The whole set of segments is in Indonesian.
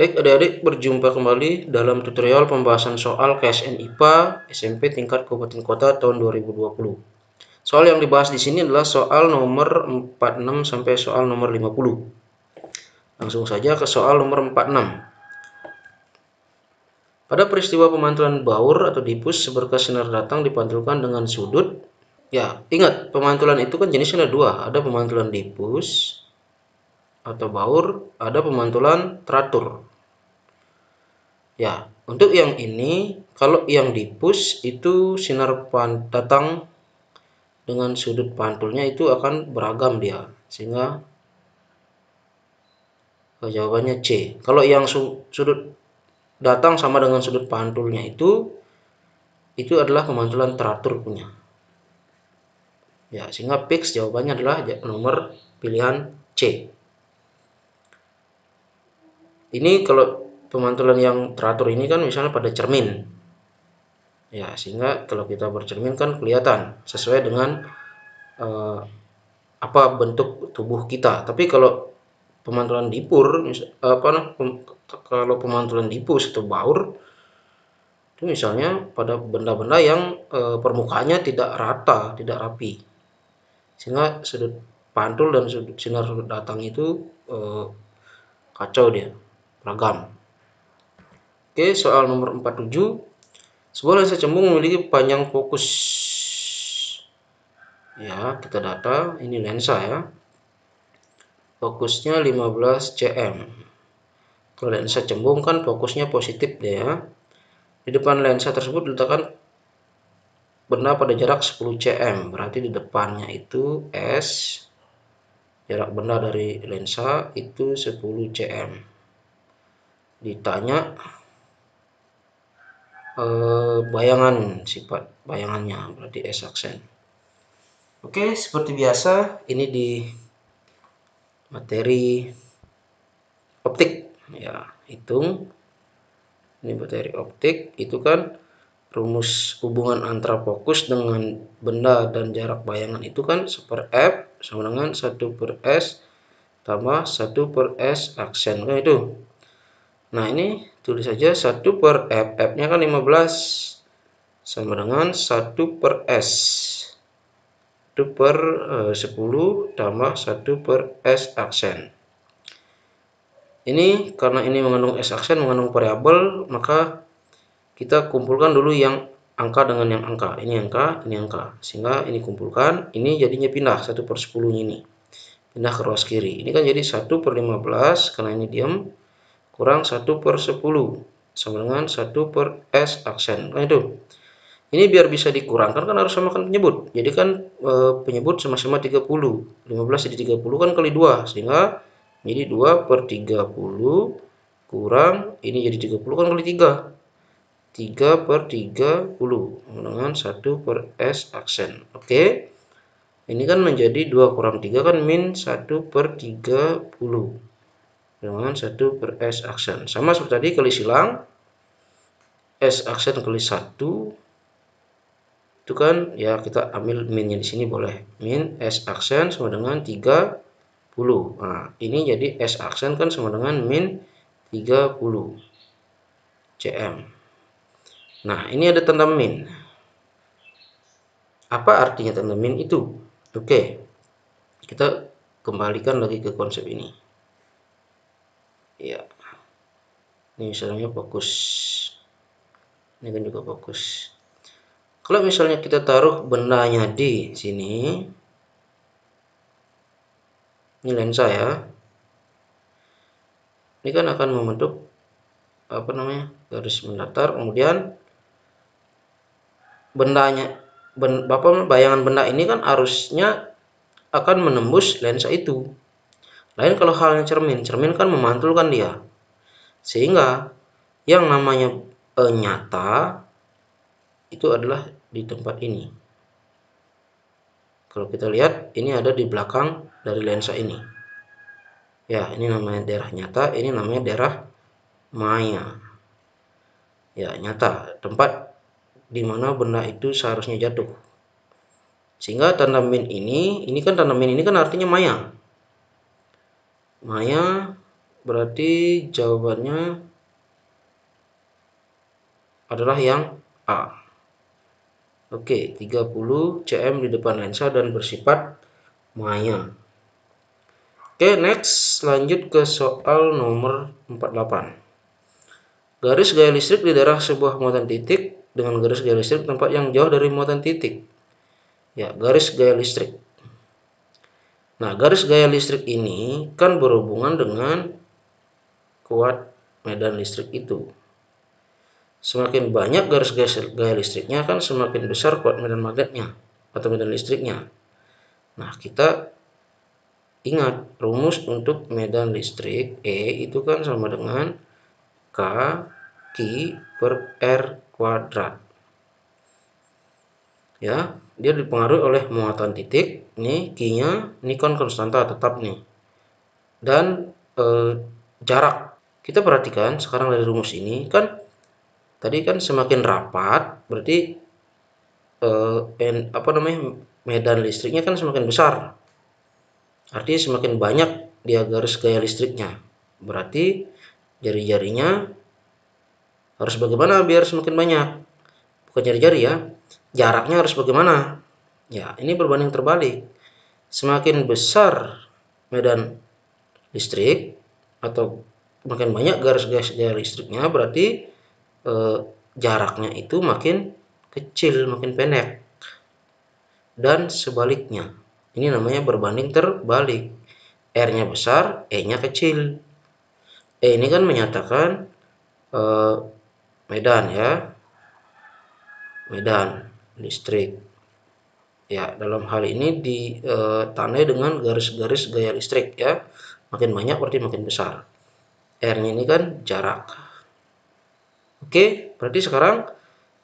Baik adik-adik berjumpa kembali dalam tutorial pembahasan soal KSN IPA SMP tingkat Kabupaten Kota tahun 2020. Soal yang dibahas di sini adalah soal nomor 46 sampai soal nomor 50. Langsung saja ke soal nomor 46. Pada peristiwa pemantulan baur atau dipus seberkas sinar datang dipantulkan dengan sudut. Ya, ingat pemantulan itu kan jenisnya ada dua, ada pemantulan dipus atau baur, ada pemantulan teratur ya untuk yang ini kalau yang di push itu sinar pan datang dengan sudut pantulnya itu akan beragam dia sehingga jawabannya C kalau yang su sudut datang sama dengan sudut pantulnya itu itu adalah kemantulan teratur punya ya sehingga fix jawabannya adalah nomor pilihan C ini kalau pemantulan yang teratur ini kan misalnya pada cermin. Ya, sehingga kalau kita bercermin kan kelihatan sesuai dengan eh, apa bentuk tubuh kita. Tapi kalau pemantulan dipur apa pem, kalau pemantulan dipus atau baur itu misalnya pada benda-benda yang e, permukaannya tidak rata, tidak rapi. Sehingga sudut pantul dan sudut sinar sudut datang itu e, kacau dia, ragam. Oke, soal nomor 47. Sebuah lensa cembung memiliki panjang fokus. Ya, kita data. Ini lensa ya. Fokusnya 15 cm. Kalau lensa cembung kan fokusnya positif deh ya. Di depan lensa tersebut diletakkan benda pada jarak 10 cm. Berarti di depannya itu S. Jarak benda dari lensa itu 10 cm. Ditanya Eh, bayangan sifat bayangannya berarti S aksen oke seperti biasa ini di materi optik ya hitung ini materi optik itu kan rumus hubungan antara fokus dengan benda dan jarak bayangan itu kan 1 per F sama dengan 1 per S tambah 1 per S aksen kan itu nah ini tulis saja 1 per F. F-nya kan 15 sama dengan 1 per S. 1 per e, eh, 10 tambah 1 per S aksen. Ini karena ini mengandung S aksen, mengandung variabel, maka kita kumpulkan dulu yang angka dengan yang angka. Ini angka, ini angka. Sehingga ini kumpulkan, ini jadinya pindah 1 per 10 ini. Pindah ke ruas kiri. Ini kan jadi 1 per 15, karena ini diam kurang 1 per 10 sama dengan 1 per S aksen nah, itu ini biar bisa dikurangkan kan harus samakan penyebut jadi kan e, penyebut sama-sama 30 15 jadi 30 kan kali 2 sehingga jadi 2 per 30 kurang ini jadi 30 kan kali 3 3 per 30 sama dengan 1 per S aksen oke okay. ini kan menjadi 2 kurang 3 kan min 1 per 30 dengan satu per S aksen. Sama seperti tadi kali silang S aksen kali satu itu kan ya kita ambil minnya di sini boleh. Min S aksen sama dengan 30. Nah, ini jadi S aksen kan sama dengan min 30 cm. Nah, ini ada tanda min. Apa artinya tanda min itu? Oke. Kita kembalikan lagi ke konsep ini ya ini misalnya fokus ini kan juga fokus kalau misalnya kita taruh bendanya di sini ini lensa ya ini kan akan membentuk apa namanya garis mendatar kemudian bendanya ben, bapak bayangan benda ini kan arusnya akan menembus lensa itu lain kalau halnya cermin, cermin kan memantulkan dia. Sehingga yang namanya e, nyata itu adalah di tempat ini. Kalau kita lihat, ini ada di belakang dari lensa ini. Ya, ini namanya daerah nyata, ini namanya daerah maya. Ya, nyata, tempat di mana benda itu seharusnya jatuh. Sehingga tanda min ini, ini kan tanda min ini kan artinya maya. Maya berarti jawabannya adalah yang A. Oke, 30 cm di depan lensa dan bersifat maya. Oke, next lanjut ke soal nomor 48. Garis gaya listrik di daerah sebuah muatan titik dengan garis gaya listrik tempat yang jauh dari muatan titik. Ya, garis gaya listrik. Nah, garis gaya listrik ini kan berhubungan dengan kuat medan listrik itu. Semakin banyak garis gaya listriknya kan semakin besar kuat medan magnetnya atau medan listriknya. Nah, kita ingat rumus untuk medan listrik E itu kan sama dengan K Q per R kuadrat ya dia dipengaruhi oleh muatan titik ini kinya ini kan konstanta tetap nih dan e, jarak kita perhatikan sekarang dari rumus ini kan tadi kan semakin rapat berarti e, en, apa namanya medan listriknya kan semakin besar artinya semakin banyak dia garis gaya listriknya berarti jari-jarinya harus bagaimana biar semakin banyak bukan jari-jari ya jaraknya harus bagaimana? Ya, ini berbanding terbalik. Semakin besar medan listrik atau makin banyak garis-garis daya listriknya berarti eh, jaraknya itu makin kecil, makin pendek. Dan sebaliknya. Ini namanya berbanding terbalik. R-nya besar, E-nya kecil. E ini kan menyatakan eh, medan ya. Medan listrik. Ya, dalam hal ini ditandai eh, dengan garis-garis gaya listrik ya. Makin banyak berarti makin besar. R-nya ini kan jarak. Oke, berarti sekarang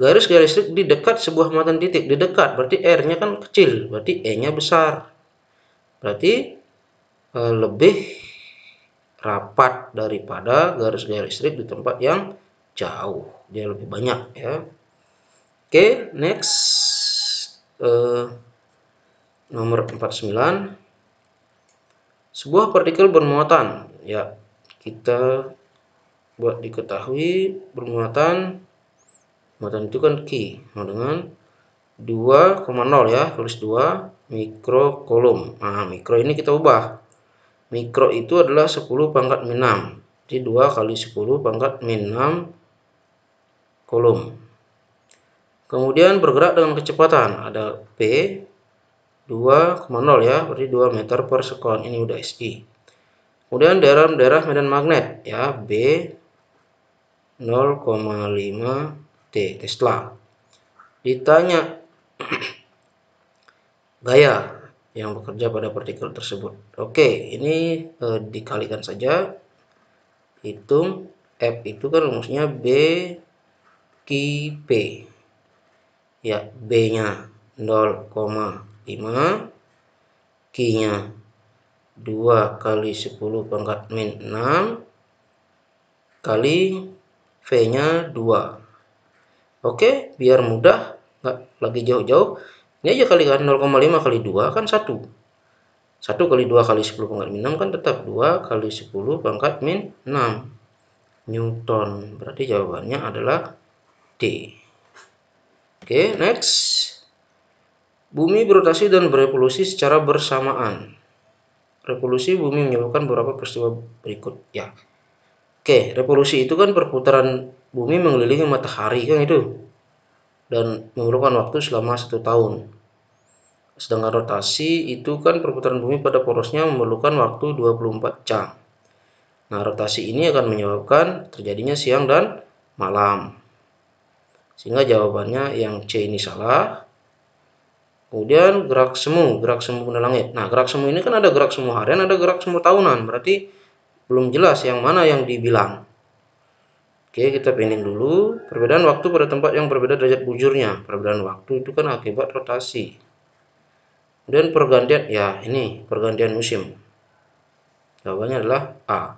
garis gaya listrik di dekat sebuah muatan titik, di dekat berarti R-nya kan kecil, berarti E-nya besar. Berarti eh, lebih rapat daripada garis gaya listrik di tempat yang jauh dia lebih banyak ya Oke, okay, next. Uh, nomor 49. Sebuah partikel bermuatan. Ya, kita buat diketahui bermuatan. Muatan itu kan Q. Nah, dengan 2,0 ya, tulis 2 mikro kolom. Nah, mikro ini kita ubah. Mikro itu adalah 10 pangkat min 6. Jadi 2 kali 10 pangkat min 6 kolom. Kemudian bergerak dengan kecepatan. Ada P 2,0 ya, berarti 2 meter per sekon. Ini udah SI. Kemudian daerah-daerah medan magnet ya, B 0,5 T Tesla. Ditanya gaya yang bekerja pada partikel tersebut. Oke, ini e, dikalikan saja. Hitung F itu kan rumusnya B Q P ya B-nya 0,5 Q-nya 2 kali 10 pangkat min 6 kali V-nya 2 oke biar mudah nggak lagi jauh-jauh ini aja kali kan 0,5 kali 2 kan 1 1 kali 2 kali 10 pangkat min 6 kan tetap 2 kali 10 pangkat min 6 Newton berarti jawabannya adalah D Oke, okay, next. Bumi berotasi dan berevolusi secara bersamaan. Revolusi bumi menyebabkan beberapa peristiwa berikut. Ya. Oke, okay, revolusi itu kan perputaran bumi mengelilingi matahari kan itu. Dan memerlukan waktu selama satu tahun. Sedangkan rotasi itu kan perputaran bumi pada porosnya memerlukan waktu 24 jam. Nah, rotasi ini akan menyebabkan terjadinya siang dan malam. Sehingga jawabannya yang C ini salah. Kemudian gerak semu, gerak semu benda langit. Nah, gerak semu ini kan ada gerak semu harian, ada gerak semu tahunan. Berarti belum jelas yang mana yang dibilang. Oke, kita pending dulu. Perbedaan waktu pada tempat yang berbeda derajat bujurnya. Perbedaan waktu itu kan akibat rotasi. Kemudian pergantian, ya ini pergantian musim. Jawabannya adalah A.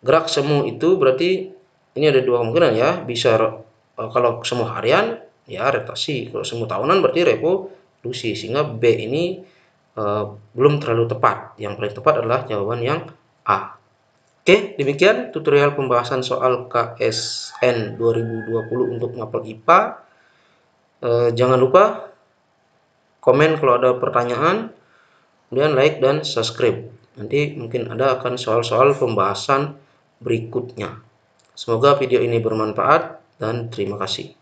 Gerak semu itu berarti ini ada dua kemungkinan ya. Bisa Eh, kalau semua harian ya retasi kalau semua tahunan berarti revolusi sehingga B ini uh, belum terlalu tepat yang paling tepat adalah jawaban yang A Oke demikian tutorial pembahasan soal KSN 2020 untuk mapel IPA uh, eh, jangan lupa komen kalau ada pertanyaan kemudian like dan subscribe nanti mungkin ada akan soal-soal pembahasan berikutnya semoga video ini bermanfaat dan terima kasih.